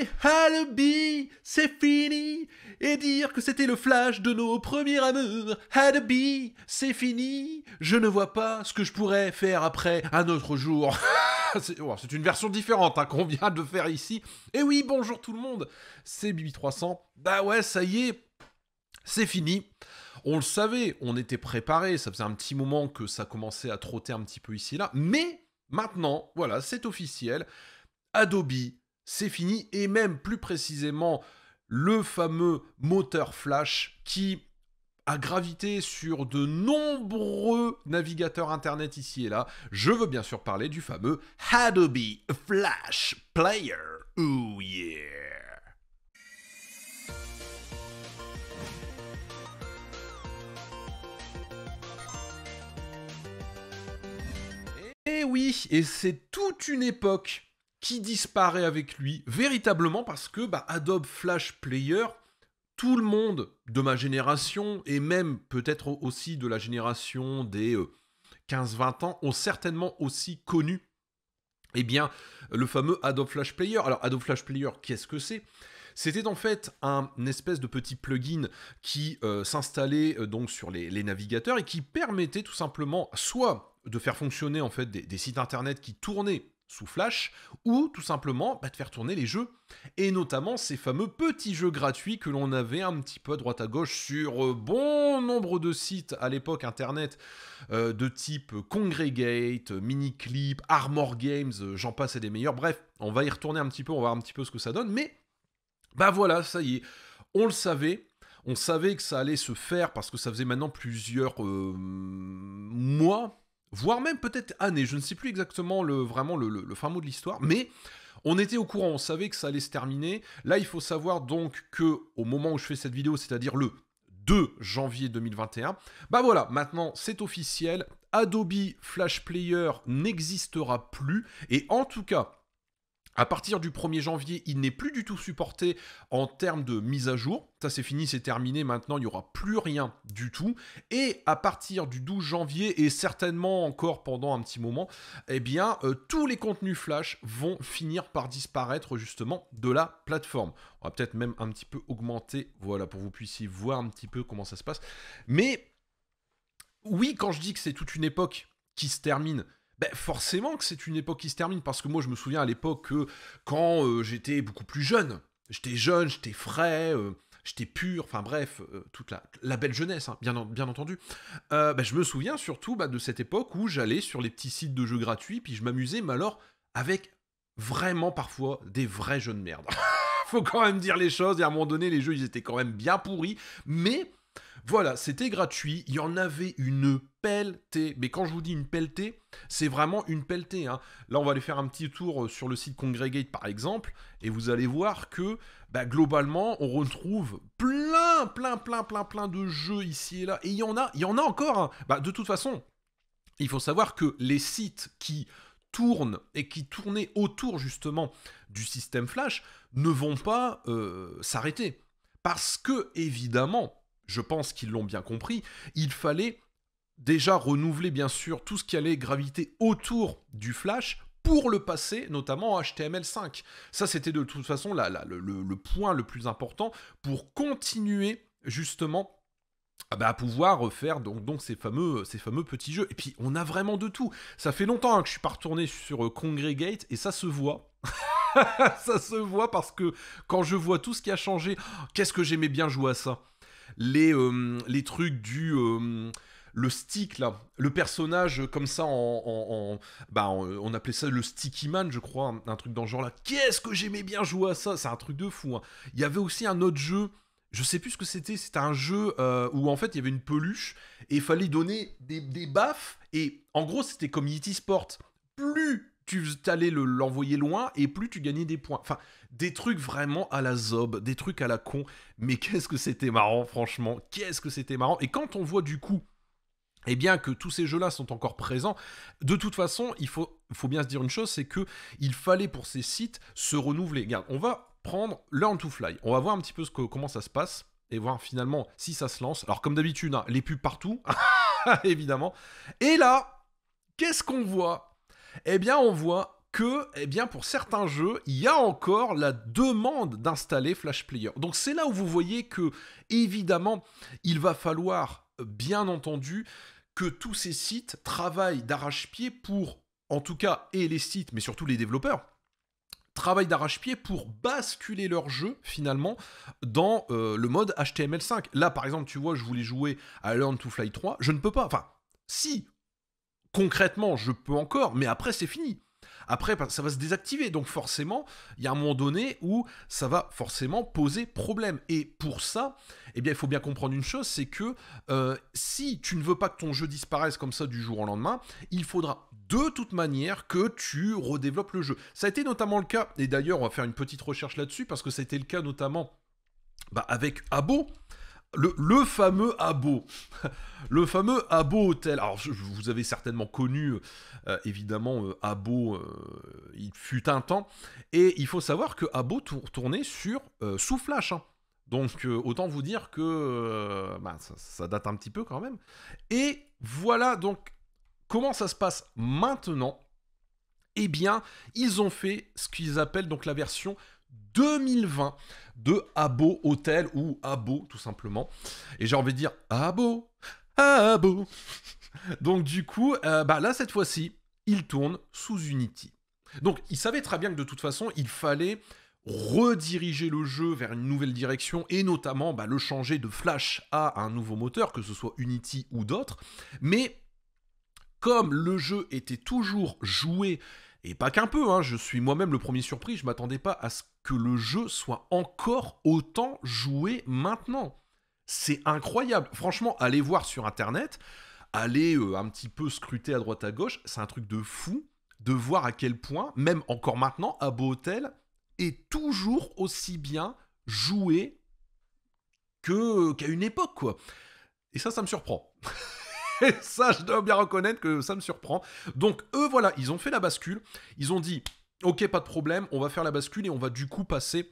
to c'est fini. Et dire que c'était le flash de nos premiers amours. Hadabi, c'est fini. Je ne vois pas ce que je pourrais faire après un autre jour. Oh, c'est une version différente hein, qu'on vient de faire ici. Et oui, bonjour tout le monde. C'est bibi 300 Bah ouais, ça y est. C'est fini. On le savait, on était préparé, ça faisait un petit moment que ça commençait à trotter un petit peu ici et là, mais maintenant, voilà, c'est officiel. Adobe c'est fini, et même plus précisément le fameux moteur Flash qui a gravité sur de nombreux navigateurs Internet ici et là. Je veux bien sûr parler du fameux Adobe Flash Player. Oh yeah! Et oui, et c'est toute une époque qui disparaît avec lui, véritablement parce que bah, Adobe Flash Player, tout le monde de ma génération, et même peut-être aussi de la génération des 15-20 euh, ans, ont certainement aussi connu eh bien, le fameux Adobe Flash Player. Alors, Adobe Flash Player, qu'est-ce que c'est c'était en fait un espèce de petit plugin qui euh, s'installait euh, donc sur les, navigateurs et qui permettait tout simplement soit de faire fonctionner en fait des sites internet qui tournaient sous Flash, ou tout simplement bah, de faire tourner les jeux, et notamment ces fameux petits jeux gratuits que l'on avait un petit peu à droite à gauche sur euh, bon nombre de sites à l'époque internet euh, de type Congregate, Miniclip, Armor Games, euh, j'en passe et des meilleurs, bref, on va y retourner un petit peu, on va voir un petit peu ce que ça donne, mais bah voilà, ça y est, on le savait, on savait que ça allait se faire parce que ça faisait maintenant plusieurs mois voire même peut-être année, je ne sais plus exactement le, vraiment le, fin mot de l'histoire, mais on était au courant, on savait que ça allait se terminer. Là, il faut savoir donc que au moment où je fais cette vidéo, c'est-à-dire le 2 janvier 2021, bah voilà, maintenant c'est officiel, Adobe Flash Player n'existera plus, et en tout cas, à partir du 1er janvier, il n'est plus du tout supporté en termes de mise à jour. Ça c'est fini, c'est terminé, maintenant il n'y aura plus rien du tout. Et à partir du 12 janvier, et certainement encore pendant un petit moment, eh bien euh, tous les contenus Flash vont finir par disparaître justement de la plateforme. On va peut-être même un petit peu augmenter, voilà, pour que vous puissiez voir un petit peu comment ça se passe. Mais oui, quand je dis que c'est toute une époque qui se termine, ben forcément que c'est une époque qui se termine, parce que moi je me souviens à l'époque que quand euh, j'étais beaucoup plus jeune, j'étais jeune, j'étais frais, euh, j'étais pur, enfin bref, euh, toute la, belle jeunesse, hein, bien, bien entendu, ben, je me souviens surtout ben, de cette époque où j'allais sur les petits sites de jeux gratuits, puis je m'amusais, mais alors avec vraiment parfois des vrais jeunes de merde. Faut quand même dire les choses, et à un moment donné les jeux ils étaient quand même bien pourris, mais voilà, c'était gratuit. Il y en avait une pelletée. Mais quand je vous dis une pelletée, c'est vraiment une pelletée. Hein. Là, on va aller faire un petit tour euh, sur le site Congregate, par exemple, et vous allez voir que bah, globalement, on retrouve plein, plein, plein, plein, plein de jeux ici et là. Et il y en a, il y en a encore. Hein. Bah, de toute façon, il faut savoir que les sites qui tournent et qui tournaient autour justement du système Flash ne vont pas euh, s'arrêter. Parce que, évidemment, je pense qu'ils l'ont bien compris, il fallait déjà renouveler bien sûr tout ce qui allait graviter autour du Flash pour le passer notamment en HTML5. Ça c'était de toute façon le, point le plus important pour continuer justement ah bah, à pouvoir faire donc, ces, fameux, ces fameux petits jeux. Et puis on a vraiment de tout. Ça fait longtemps hein, que je suis pas retourné sur euh, Congregate et ça se voit. ça se voit parce que quand je vois tout ce qui a changé, oh, qu'est-ce que j'aimais bien jouer à ça les, euh, les trucs du... Euh, le stick là, le personnage euh, comme ça en, bah on appelait ça le sticky man je crois, hein, un, truc dans ce genre là. Qu'est-ce que j'aimais bien jouer à ça, c'est un truc de fou. Hein. Il y avait aussi un autre jeu, je sais plus ce que c'était, c'était un jeu où en fait il y avait une peluche et il fallait donner des, des baffes et en gros c'était comme Yeti Sport. Plus tu allais l'envoyer loin et plus tu gagnais des points. Enfin, des trucs vraiment à la zob, des trucs à la con. Mais qu'est-ce que c'était marrant, franchement. Qu'est-ce que c'était marrant. Et quand on voit du coup, eh bien, que tous ces jeux-là sont encore présents, de toute façon, il faut, faut bien se dire une chose, c'est que il fallait pour ces sites se renouveler. Regarde, on va prendre Learn to Fly. On va voir un petit peu ce comment ça se passe et voir finalement si ça se lance. Alors, comme d'habitude, hein, les pubs partout, évidemment. Et là, qu'est-ce qu'on voit eh bien on voit que, eh bien, pour certains jeux, il y a encore la demande d'installer Flash Player. Donc c'est là où vous voyez que, évidemment, il va falloir, bien entendu, que tous ces sites travaillent d'arrache-pied pour, en tout cas, et les sites, mais surtout les développeurs, travaillent d'arrache-pied pour basculer leur jeu finalement dans euh, le mode HTML5. Là par exemple tu vois je voulais jouer à Learn to Fly 3, je ne peux pas, enfin si concrètement, je peux encore, mais après, c'est fini. Après, ça va se désactiver. Donc forcément, il y a un moment donné où ça va forcément poser problème. Et pour ça, eh bien, il faut bien comprendre une chose, c'est que euh, si tu ne veux pas que ton jeu disparaisse comme ça du jour au lendemain, il faudra de toute manière que tu redéveloppes le jeu. Ça a été notamment le cas, et d'ailleurs, on va faire une petite recherche là-dessus, parce que c'était le cas notamment bah, avec Abo. Le, fameux abo. Le fameux abo hôtel. Alors, vous avez certainement connu, euh, évidemment, euh, abo, euh, il fut un temps. Et il faut savoir que abo tournait sur Flash. Hein. Donc, autant vous dire que bah, ça, ça, date un petit peu quand même. Et voilà donc comment ça se passe maintenant. Eh bien, ils ont fait ce qu'ils appellent donc la version 2020 de Abo Hotel ou Abo tout simplement. Et j'ai envie de dire Abo, Abo. Donc du coup, euh, bah là cette fois-ci, il tourne sous Unity. Donc il savait très bien que de toute façon, il fallait rediriger le jeu vers une nouvelle direction et notamment bah, le changer de Flash à un nouveau moteur, que ce soit Unity ou d'autres. Mais comme le jeu était toujours joué et pas qu'un peu, hein, je suis moi-même le premier surpris, je m'attendais pas à ce que le jeu soit encore autant joué maintenant. C'est incroyable. Franchement, aller voir sur internet, aller euh, un petit peu scruter à droite à gauche, c'est un truc de fou de voir à quel point, même encore maintenant, Abo Hotel est toujours aussi bien joué qu'à une époque, quoi. Et ça, ça me surprend. et ça, je dois bien reconnaître que ça me surprend. Donc, eux, voilà, ils ont fait la bascule. Ils ont dit, ok, pas de problème, on va faire la bascule et on va du coup passer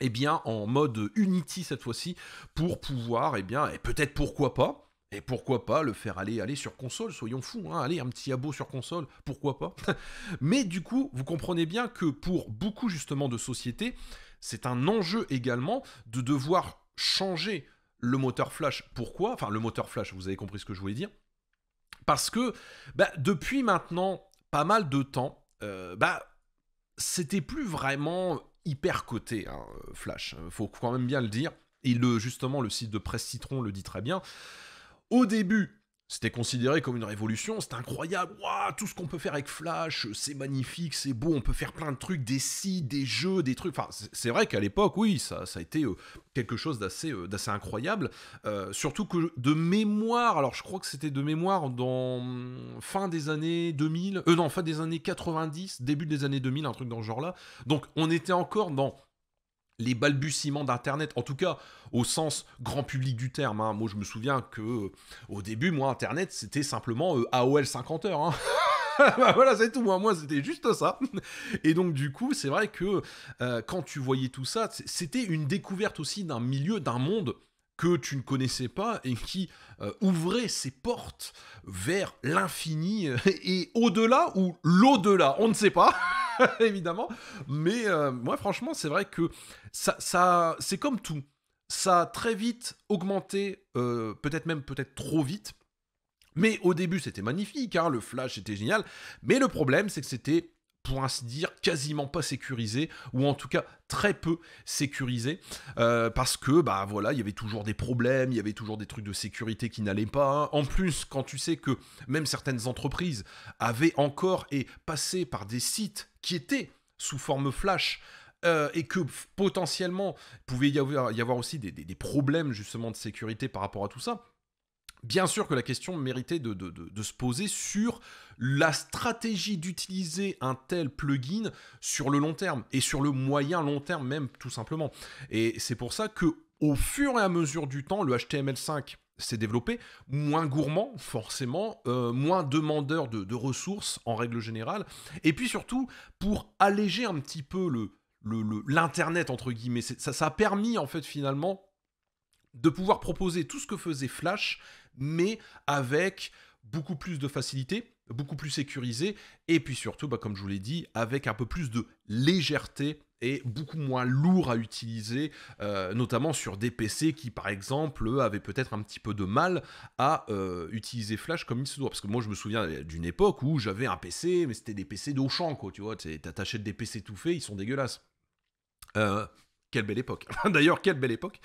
eh bien, en mode Unity cette fois-ci, pour pouvoir, eh bien, et peut-être pourquoi pas, et pourquoi pas le faire aller, aller sur console, soyons fous, hein, allez, un petit abo sur console, pourquoi pas. Mais du coup, vous comprenez bien que pour beaucoup justement de sociétés, c'est un enjeu également de devoir changer le moteur Flash. Pourquoi Enfin, le moteur Flash, vous avez compris ce que je voulais dire. Parce que bah, depuis maintenant pas mal de temps, euh, bah, c'était plus vraiment hyper coté, hein, Flash. Faut quand même bien le dire. Et le, justement, le site de Presse Citron le dit très bien. Au début, c'était considéré comme une révolution, c'était incroyable, waouh, tout ce qu'on peut faire avec Flash, c'est magnifique, c'est beau, on peut faire plein de trucs, des sites, des jeux, des trucs. Enfin, c'est vrai qu'à l'époque, oui, ça, ça, a été euh, quelque chose d'assez euh, incroyable. Euh, surtout que de mémoire, alors je crois que c'était de mémoire dans mm, fin des années 2000, euh non, fin des années 90, début des années 2000, un truc dans ce genre-là. Donc on était encore dans les balbutiements d'Internet, en tout cas au sens grand public du terme. Hein. Moi, je me souviens que euh, au début, moi, Internet, c'était simplement euh, AOL 50 heures. Hein. Bah, voilà, c'est tout. Hein. Moi, c'était juste ça. Et donc, du coup, c'est vrai que euh, quand tu voyais tout ça, c'était une découverte aussi d'un milieu, d'un monde que tu ne connaissais pas et qui ouvrait ses portes vers l'infini et au-delà ou l'au-delà, on ne sait pas. évidemment. Mais euh, moi, franchement, c'est vrai que ça, ça c'est comme tout. Ça a très vite augmenté, euh, peut-être même peut-être trop vite. Mais au début, c'était magnifique, hein. le Flash était génial. Mais le problème, c'est que c'était, pour ainsi dire, quasiment pas sécurisé, ou en tout cas très peu sécurisé, euh, parce que bah voilà, il y avait toujours des problèmes, il y avait toujours des trucs de sécurité qui n'allaient pas. Hein. En plus, quand tu sais que même certaines entreprises avaient encore et passé par des sites qui étaient sous forme flash, euh, et que potentiellement pouvait y avoir, aussi des, des problèmes justement de sécurité par rapport à tout ça. Bien sûr que la question méritait de, se poser sur la stratégie d'utiliser un tel plugin sur le long terme et sur le moyen long terme même tout simplement. Et c'est pour ça que au fur et à mesure du temps, le HTML5 s'est développé, moins gourmand forcément, euh, moins demandeur de, ressources en règle générale, et puis surtout pour alléger un petit peu le l'Internet, entre guillemets, ça, ça a permis en fait finalement de pouvoir proposer tout ce que faisait Flash, mais avec beaucoup plus de facilité, beaucoup plus sécurisé, et puis surtout, bah, comme je vous l'ai dit, avec un peu plus de légèreté et beaucoup moins lourd à utiliser, euh, notamment sur des PC qui, par exemple, avaient peut-être un petit peu de mal à euh, utiliser Flash comme il se doit. Parce que moi, je me souviens d'une époque où j'avais un PC, mais c'était des PC d'Auchan, quoi, tu vois, t'achètes des PC tout faits, ils sont dégueulasses. Euh, quelle belle époque. D'ailleurs, quelle belle époque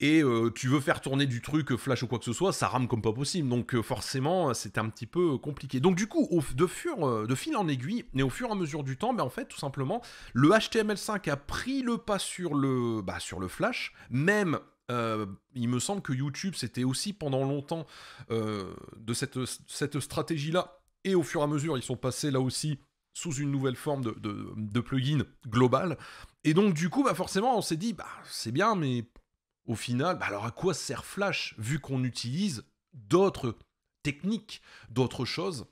et euh, tu veux faire tourner du truc euh, flash ou quoi que ce soit, ça rame comme pas possible. Donc euh, forcément, c'est un petit peu compliqué. Donc du coup, au, de, fur, de fil en aiguille, et au fur et à mesure du temps, mais en fait, tout simplement, le HTML5 a pris le pas sur le, bah, sur le flash, même il me semble que YouTube, c'était aussi pendant longtemps de cette, cette stratégie-là. Et au fur et à mesure, ils sont passés là aussi sous une nouvelle forme de, plugin global. Et donc, du coup, bah forcément, on s'est dit, bah, c'est bien, mais au final, bah, alors à quoi sert Flash vu qu'on utilise d'autres techniques, d'autres choses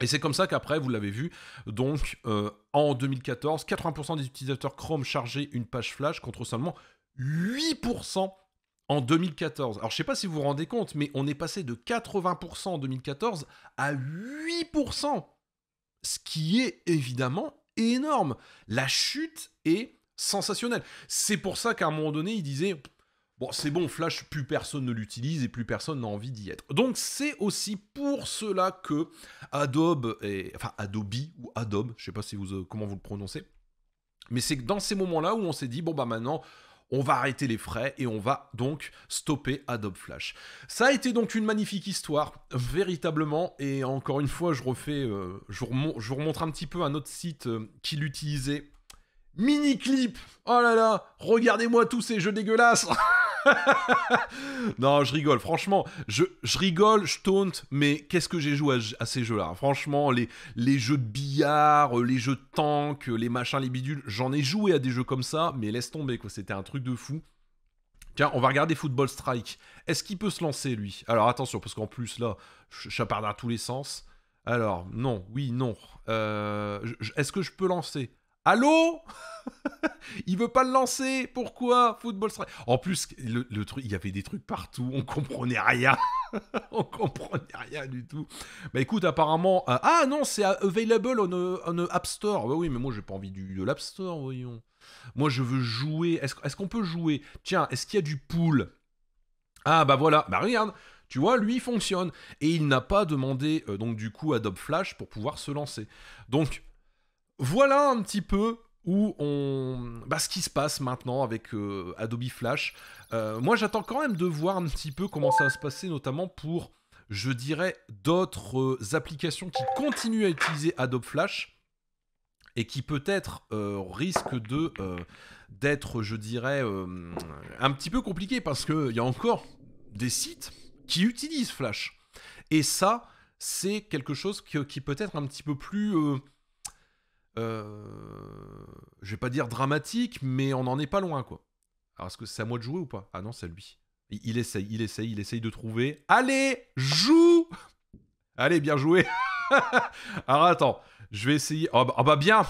et c'est comme ça qu'après, vous l'avez vu, donc euh, en 2014, 80% des utilisateurs Chrome chargeaient une page Flash contre seulement 8% en 2014. Alors je sais pas si vous vous rendez compte, mais on est passé de 80% en 2014 à 8%, ce qui est évidemment énorme. La chute est sensationnelle. C'est pour ça qu'à un moment donné, il disait. Bon, c'est bon, Flash, plus personne ne l'utilise et plus personne n'a envie d'y être. Donc c'est aussi pour cela que Adobe, enfin Adobe ou Adobe, je sais pas si vous, euh, comment vous le prononcez, mais c'est dans ces moments-là où on s'est dit, bon bah maintenant, on va arrêter les frais et on va donc stopper Adobe Flash. Ça a été donc une magnifique histoire, véritablement, et encore une fois, je refais, euh, je, vous remontre un petit peu un autre site euh, qui l'utilisait. Mini clip Oh là là Regardez-moi tous ces jeux dégueulasses non, je rigole. Franchement, je, rigole, je taunte, mais qu'est-ce que j'ai joué à, ces jeux-là Franchement, les, les jeux de billard, les jeux de tank, les machins, les bidules, j'en ai joué à des jeux comme ça, mais laisse tomber, quoi. C'était un truc de fou. Tiens, on va regarder Football Strike. Est-ce qu'il peut se lancer, lui Alors attention, parce qu'en plus, là, part dans tous les sens. Alors, non, oui, non. Euh, est-ce que je peux lancer Allô Il veut pas le lancer. Pourquoi Football Strike. En plus, le, truc, il y avait des trucs partout. On comprenait rien. on comprenait rien du tout. Bah écoute, apparemment, euh, ah non, c'est available on euh, on euh, App Store. Bah oui, mais moi j'ai pas envie du, de l'App Store, voyons. Moi je veux jouer. Est-ce qu'on peut jouer Tiens, est-ce qu'il y a du pool Ah bah voilà. Bah regarde. Tu vois, lui il fonctionne et il n'a pas demandé donc du coup Adobe Flash pour pouvoir se lancer. Donc voilà un petit peu où on, bah, ce qui se passe maintenant avec euh, Adobe Flash. Euh, moi, j'attends quand même de voir un petit peu comment ça va se passer, notamment pour, je dirais, d'autres euh, applications qui continuent à utiliser Adobe Flash et qui peut-être risquent d'être, je dirais, un petit peu compliqué parce qu'il y a encore des sites qui utilisent Flash. Et ça, c'est quelque chose qui peut être un petit peu plus euh, je vais pas dire dramatique, mais on n'en est pas loin, quoi. Alors, est-ce que c'est à moi de jouer ou pas Ah non, c'est à lui. Il, essaye, il essaye, il essaye de trouver. Allez, joue Allez, bien joué Alors, attends, je vais essayer. Ah bah, ah bah, bien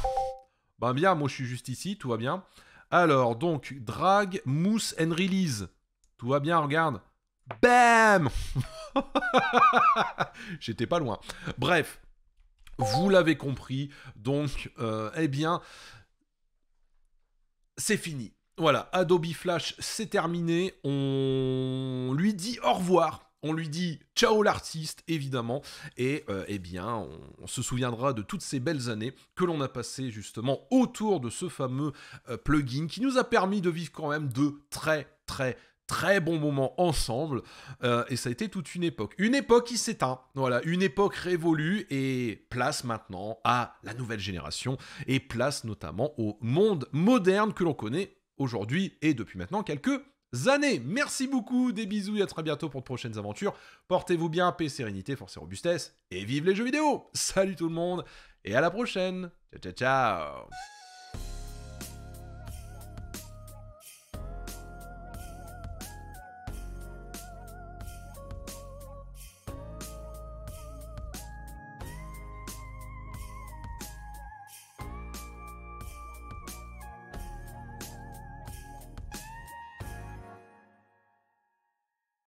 Bah, bien, moi, je suis juste ici, tout va bien. Alors, donc, drag, mousse and release. Tout va bien, regarde. Bam J'étais pas loin. Bref, vous l'avez compris. Donc, euh, eh bien, c'est fini. Voilà, Adobe Flash, c'est terminé. On lui dit au revoir. On lui dit ciao l'artiste, évidemment. Et euh, eh bien, on, se souviendra de toutes ces belles années que l'on a passées justement autour de ce fameux euh, plugin qui nous a permis de vivre quand même de très, très, très bon moment ensemble. Euh, et ça a été toute une époque. Une époque qui s'éteint. Voilà, une époque révolue et place maintenant à la nouvelle génération et place notamment au monde moderne que l'on connaît aujourd'hui et depuis maintenant quelques années. Merci beaucoup, des bisous et à très bientôt pour de prochaines aventures. Portez-vous bien, paix, sérénité, force et robustesse. Et vive les jeux vidéo Salut tout le monde et à la prochaine Ciao, ciao, ciao